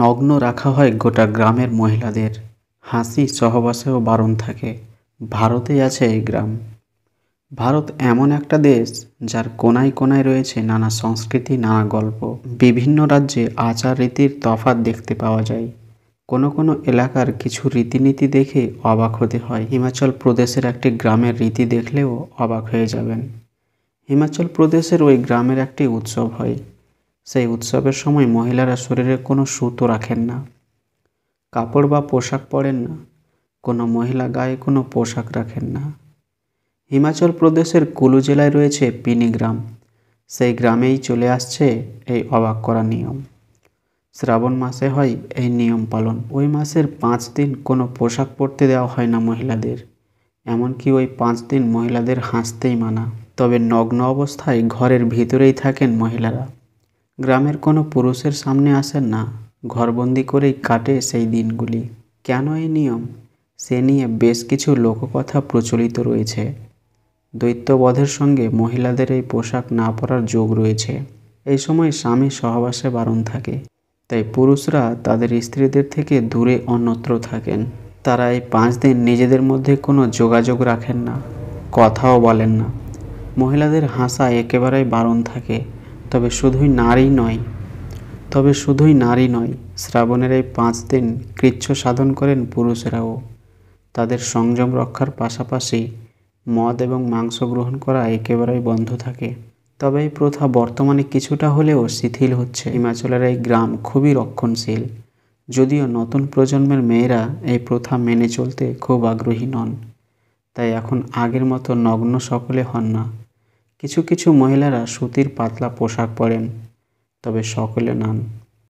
নগ্ন রাখা হয় গোটা গ্রামের মহিলাদের হাসি সহবাসেও বারণ থাকে ভারতেই আছে এই গ্রাম ভারত এমন একটা দেশ যার কোনায় কোনায় রয়েছে নানা সংস্কৃতি নানা গল্প বিভিন্ন রাজ্যে আচার রীতির তফাত দেখতে পাওয়া যায় কোনো কোনো এলাকার কিছু রীতিনীতি দেখে অবাক হতে হয় হিমাচল প্রদেশের একটি গ্রামের রীতি দেখলেও অবাক হয়ে যাবেন হিমাচল প্রদেশের ওই গ্রামের একটি উৎসব হয় সেই উৎসবের সময় মহিলারা শরীরে কোনো সুতো রাখেন না কাপড় বা পোশাক পরেন না কোনো মহিলা গায়ে কোনো পোশাক রাখেন না হিমাচল প্রদেশের কুলু জেলায় রয়েছে পিনি গ্রাম সেই গ্রামেই চলে আসছে এই অবাক করা নিয়ম শ্রাবণ মাসে হয় এই নিয়ম পালন ওই মাসের পাঁচ দিন কোনো পোশাক পরতে দেওয়া হয় না মহিলাদের এমনকি ওই পাঁচ দিন মহিলাদের হাসতেই মানা তবে নগ্ন অবস্থায় ঘরের ভিতরেই থাকেন মহিলারা গ্রামের কোনো পুরুষের সামনে আসেন না ঘরবন্দি করেই কাটে সেই দিনগুলি কেন এই নিয়ম সে নিয়ে বেশ কিছু লোককথা প্রচলিত রয়েছে দৈত্যবধের সঙ্গে মহিলাদের এই পোশাক না পরার যোগ রয়েছে এই সময় স্বামী সহবাসে বারণ থাকে তাই পুরুষরা তাদের স্ত্রীদের থেকে দূরে অন্যত্র থাকেন তারা এই পাঁচ দিন নিজেদের মধ্যে কোনো যোগাযোগ রাখেন না কথাও বলেন না মহিলাদের হাসা একেবারেই বারণ থাকে তবে শুধুই নারী নয় তবে শুধুই নারী নয় শ্রাবণের এই পাঁচ দিন কৃচ্ছ সাধন করেন পুরুষেরাও তাদের সংযম রক্ষার পাশাপাশি মদ এবং মাংস গ্রহণ করা একেবারেই বন্ধ থাকে তবে এই প্রথা বর্তমানে কিছুটা হলেও শিথিল হচ্ছে হিমাচলের এই গ্রাম খুবই রক্ষণশীল যদিও নতুন প্রজন্মের মেয়েরা এই প্রথা মেনে চলতে খুব আগ্রহী নন তাই এখন আগের মতো নগ্ন সকলে হন না কিছু কিছু মহিলারা সুতির পাতলা পোশাক পরেন তবে সকলে নান